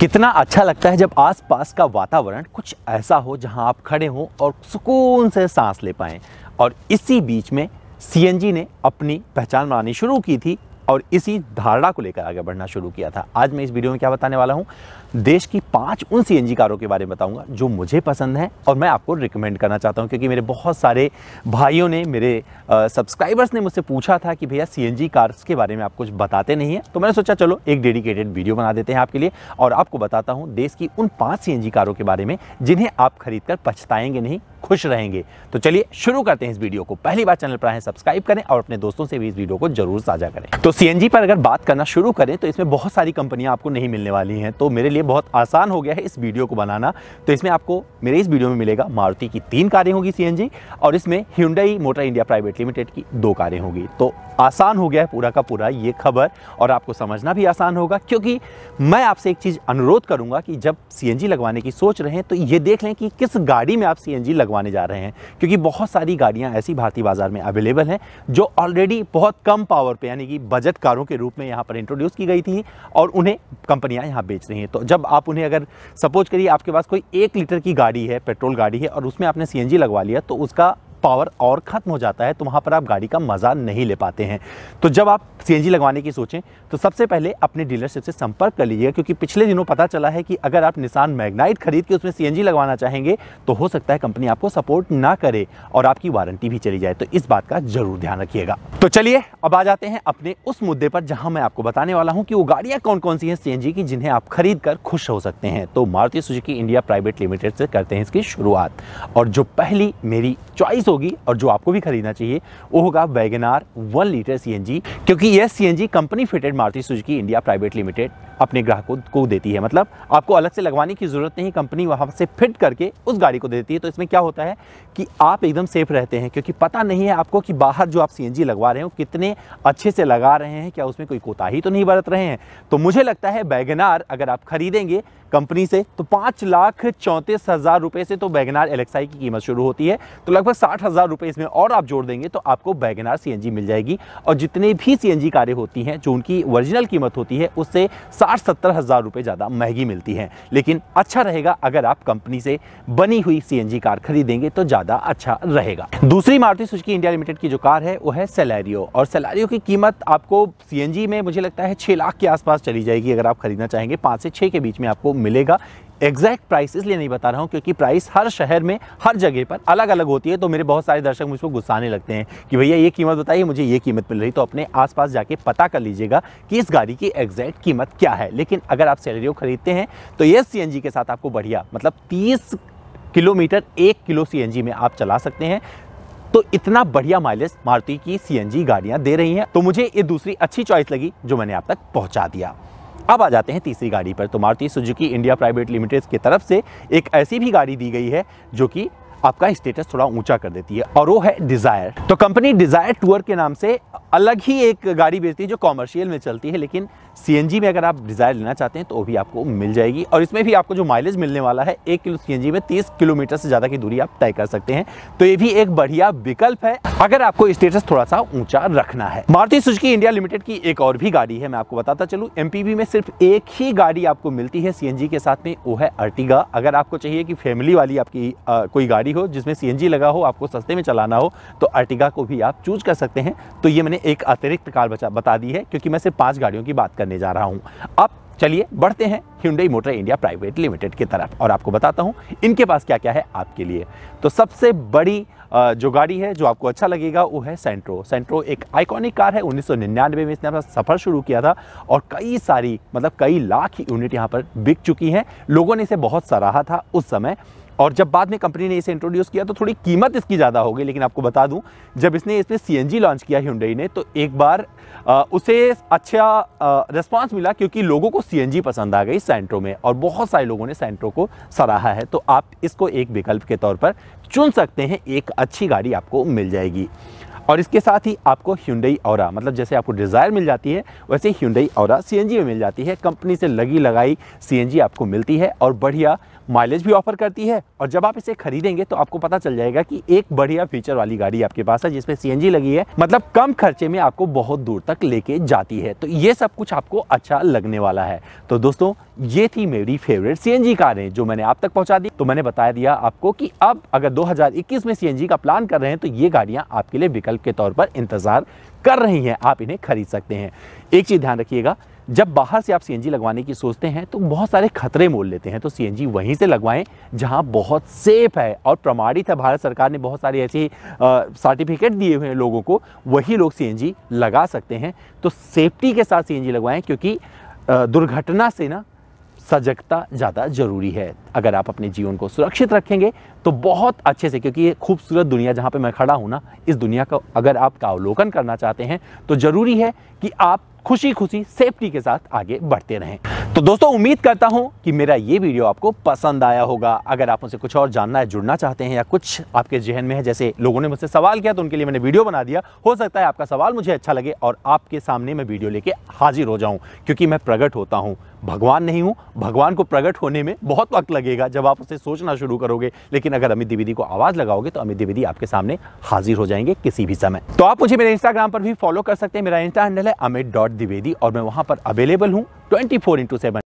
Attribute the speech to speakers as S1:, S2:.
S1: कितना अच्छा लगता है जब आसपास का वातावरण कुछ ऐसा हो जहां आप खड़े हों और सुकून से सांस ले पाएँ और इसी बीच में सीएनजी ने अपनी पहचान बनानी शुरू की थी और इसी धारणा को लेकर आगे बढ़ना शुरू किया था आज मैं इस वीडियो में क्या बताने वाला हूँ देश की पाँच उन सी कारों के बारे में बताऊँगा जो मुझे पसंद है और मैं आपको रिकमेंड करना चाहता हूँ क्योंकि मेरे बहुत सारे भाइयों ने मेरे सब्सक्राइबर्स ने मुझसे पूछा था कि भैया सी कार्स के बारे में आप कुछ बताते नहीं हैं तो मैंने सोचा चलो एक डेडिकेटेड वीडियो बना देते हैं आपके लिए और आपको बताता हूँ देश की उन पाँच सी कारों के बारे में जिन्हें आप खरीद कर पछताएंगे नहीं खुश रहेंगे तो चलिए शुरू करते हैं इस वीडियो को पहली बार चैनल पर आए सब्सक्राइब करें और अपने दोस्तों से भी इस वीडियो को जरूर साझा करें तो सी पर अगर बात करना शुरू करें तो इसमें बहुत सारी कंपनियां आपको नहीं मिलने वाली हैं तो मेरे लिए बहुत आसान हो गया है इस वीडियो को बनाना तो इसमें आपको मेरे इस वीडियो में मिलेगा मारुति की तीन कारें होगी सी और इसमें Hyundai motor India private limited की दो कारें होंगी तो आसान हो गया है पूरा का पूरा ये खबर और आपको समझना भी आसान होगा क्योंकि मैं आपसे एक चीज़ अनुरोध करूंगा कि जब सी लगवाने की सोच रहे हैं तो ये देख लें कि किस गाड़ी में आप सी लगवा लगवाने जा रहे हैं क्योंकि बहुत सारी गाड़ियाँ ऐसी भारतीय बाज़ार में अवेलेबल हैं जो ऑलरेडी बहुत कम पावर पर यानी कि बजट कारों के रूप में यहाँ पर इंट्रोड्यूस की गई थी और उन्हें कंपनियाँ यहाँ बेच रही हैं तो जब आप उन्हें अगर सपोज करिए आपके पास कोई एक लीटर की गाड़ी है पेट्रोल गाड़ी है और उसमें आपने सी लगवा लिया तो उसका पावर और ख़त्म हो जाता है तो वहाँ पर आप गाड़ी का मज़ा नहीं ले पाते हैं तो जब आप सी लगवाने की सोचें तो सबसे पहले अपने डीलरशिप से संपर्क कर लीजिएगा क्योंकि पिछले दिनों पता चला है कि अगर आप निशान मैगनाइट खरीद के उसमें सी लगवाना चाहेंगे तो हो सकता है कंपनी आपको सपोर्ट ना करे और आपकी वारंटी भी चली जाए तो इस बात का ज़रूर ध्यान रखिएगा तो चलिए अब आ जाते हैं अपने उस मुद्दे पर जहाँ मैं आपको बताने वाला हूँ कि वो गाड़ियाँ कौन कौन सी हैं सी की जिन्हें आप खरीद कर खुश हो सकते हैं तो Maruti Suzuki India private limited से करते हैं इसकी शुरुआत और जो पहली मेरी चॉइस हो होगी और जो आपको भी खरीदना चाहिए वो होगा वैगनार वन लीटर सी क्योंकि यह सी company fitted Maruti Suzuki India private limited अपने ग्राहकों को देती है मतलब आपको अलग से लगवाने की ज़रूरत नहीं कंपनी वहाँ से फिट करके उस गाड़ी को दे देती है तो इसमें क्या होता है कि आप एकदम सेफ रहते हैं क्योंकि पता नहीं है आपको कि बाहर जो आप सी लगवा रहे हो कितने अच्छे से लगा रहे हैं क्या उसमें कोई कोताही तो नहीं बरत रहे हैं तो मुझे लगता है बैगनार अगर आप खरीदेंगे कंपनी से तो पाँच लाख चौंतीस हज़ार रुपये से तो बैगनार एलेक्साई की कीमत शुरू होती है तो लगभग साठ हज़ार रुपये इसमें और आप जोड़ देंगे तो आपको बैगनार सी मिल जाएगी और जितने भी सी कारें होती हैं जो उनकी ओरिजिनल कीमत होती है उससे साठ सत्तर हज़ार रुपये ज़्यादा महंगी मिलती हैं लेकिन अच्छा रहेगा अगर आप कंपनी से बनी हुई सी कार खरीदेंगे तो ज़्यादा अच्छा रहेगा दूसरी मारुति सुजुकी इंडिया लिमिटेड की जो कार है वो है सैलैरियो और सैलैरियो की कीमत आपको सी में मुझे लगता है छः लाख के आसपास चली जाएगी अगर आप खरीदना चाहेंगे पाँच से छः के बीच में आपको मिलेगा एग्जैक्ट प्राइस इसलिए नहीं बता रहा हूँ क्योंकि प्राइस हर शहर में हर जगह पर अलग अलग होती है तो मेरे बहुत सारे दर्शक मुझको गुस्साने लगते हैं कि भैया ये कीमत बताइए मुझे ये कीमत मिल रही तो अपने आसपास जाके पता कर लीजिएगा कि इस गाड़ी की एग्जैक्ट कीमत क्या है लेकिन अगर आप सैलरी खरीदते हैं तो ये सी के साथ आपको बढ़िया मतलब तीस किलोमीटर एक किलो सी में आप चला सकते हैं तो इतना बढ़िया माइलेज मारुति की सी गाड़ियां दे रही हैं तो मुझे ये दूसरी अच्छी चॉइस लगी जो मैंने आप तक पहुंचा दिया अब आ जाते हैं तीसरी गाड़ी पर तो Maruti Suzuki India private limited की तरफ से एक ऐसी भी गाड़ी दी गई है जो कि आपका स्टेटस थोड़ा ऊंचा कर देती है और वो है डिज़ायर तो कंपनी डिज़ायर टूर के नाम से अलग ही एक गाड़ी बेचती है जो कॉमर्शियल में चलती है लेकिन सीएनजी में अगर आप डिज़ायर लेना चाहते हैं तो वो भी आपको मिल जाएगी और इसमें भी आपको जो माइलेज मिलने वाला है एक किलो सी में 30 किलोमीटर से ज़्यादा की दूरी आप तय कर सकते हैं तो ये भी एक बढ़िया विकल्प है अगर आपको स्टेटस थोड़ा सा ऊंचा रखना है मारुति सुजुकी इंडिया लिमिटेड की एक और भी गाड़ी है मैं आपको बताता चलूँ एमपीवी में सिर्फ एक ही गाड़ी आपको मिलती है सीएनजी के साथ में वो है अर्टिगा अगर आपको चाहिए कि फैमिली वाली आपकी आ, कोई गाड़ी हो जिसमें सी लगा हो आपको सस्ते में चलाना हो तो अर्टिगा को भी आप चूज कर सकते हैं तो ये मैंने एक अतिरिक्त कार बता दी है क्योंकि मैं सिर्फ पाँच गाड़ियों की बात कर करने जा रहा हूं अब चलिए बढ़ते हैं Hyundai motor India private limited की तरफ और आपको बताता हूं इनके पास क्या क्या है आपके लिए तो सबसे बड़ी जो गाड़ी है जो आपको अच्छा लगेगा वो है सेंट्रो सेंट्रो एक आइकॉनिक कार है 1999 में इसने अपना सफ़र शुरू किया था और कई सारी मतलब कई लाख यूनिट यहाँ पर बिक चुकी हैं लोगों ने इसे बहुत सराहा था उस समय और जब बाद में कंपनी ने इसे इंट्रोड्यूस किया तो थोड़ी कीमत इसकी ज़्यादा हो गई लेकिन आपको बता दूं जब इसने इसमें सी लॉन्च किया हिंडई ने तो एक बार आ, उसे अच्छा रिस्पांस मिला क्योंकि लोगों को सी पसंद आ गई सेंट्रो में और बहुत सारे लोगों ने सेंट्रो को सराहा है तो आप इसको एक विकल्प के तौर पर चुन सकते हैं एक अच्छी गाड़ी आपको मिल जाएगी और इसके साथ ही आपको ह्यूडई और मतलब जैसे आपको डिज़ायर मिल जाती है वैसे ह्यूडई और सी में मिल जाती है कंपनी से लगी लगाई सी आपको मिलती है और बढ़िया माइलेज भी ऑफर करती है और जब आप इसे खरीदेंगे तो आपको पता चल जाएगा कि एक बढ़िया फीचर वाली गाड़ी आपके पास है जिसमें सी लगी है मतलब कम खर्चे में आपको बहुत दूर तक लेके जाती है तो ये सब कुछ आपको अच्छा लगने वाला है तो दोस्तों ये थी मेरी फेवरेट सी कारें जो मैंने आप तक पहुंचा दी तो मैंने बताया दिया आपको कि अब अगर दो में सी का प्लान कर रहे हैं तो ये गाड़ियां आपके लिए विकल्प विकल्प के तौर पर इंतज़ार कर रही हैं आप इन्हें खरीद सकते हैं एक चीज़ ध्यान रखिएगा जब बाहर से आप सी लगवाने की सोचते हैं तो बहुत सारे खतरे मोल लेते हैं तो सी वहीं से लगवाएं जहां बहुत सेफ है और प्रमाणित है भारत सरकार ने बहुत सारे ऐसे सर्टिफिकेट दिए हुए हैं लोगों को वही लोग सी लगा सकते हैं तो सेफ्टी के साथ सी लगवाएं क्योंकि दुर्घटना से ना सजगता ज़्यादा ज़रूरी है अगर आप अपने जीवन को सुरक्षित रखेंगे तो बहुत अच्छे से क्योंकि ये खूबसूरत दुनिया जहाँ पे मैं खड़ा हूँ ना इस दुनिया का अगर आप का अवलोकन करना चाहते हैं तो ज़रूरी है कि आप खुशी खुशी सेफ्टी के साथ आगे बढ़ते रहें तो दोस्तों उम्मीद करता हूँ कि मेरा ये वीडियो आपको पसंद आया होगा अगर आप मुझसे कुछ और जानना है जुड़ना चाहते हैं या कुछ आपके जहन में है जैसे लोगों ने मुझसे सवाल किया तो उनके लिए मैंने वीडियो बना दिया हो सकता है आपका सवाल मुझे अच्छा लगे और आपके सामने मैं वीडियो लेके हाजिर हो जाऊँ क्योंकि मैं प्रकट होता हूँ भगवान नहीं हूँ भगवान को प्रकट होने में बहुत वक्त लगेगा जब आप उसे सोचना शुरू करोगे लेकिन अगर अमित द्विवेदी को आवाज़ लगाओगे तो अमित द्विवेदी आपके सामने हाजिर हो जाएंगे किसी भी समय तो आप मुझे मेरे इंस्टाग्राम पर भी फॉलो कर सकते हैं मेरा इंस्टा हैंडल है अमित डॉट द्विवेदी और मैं वहाँ पर अवेलेबल हूँ ट्वेंटी फोर इंटू सेवन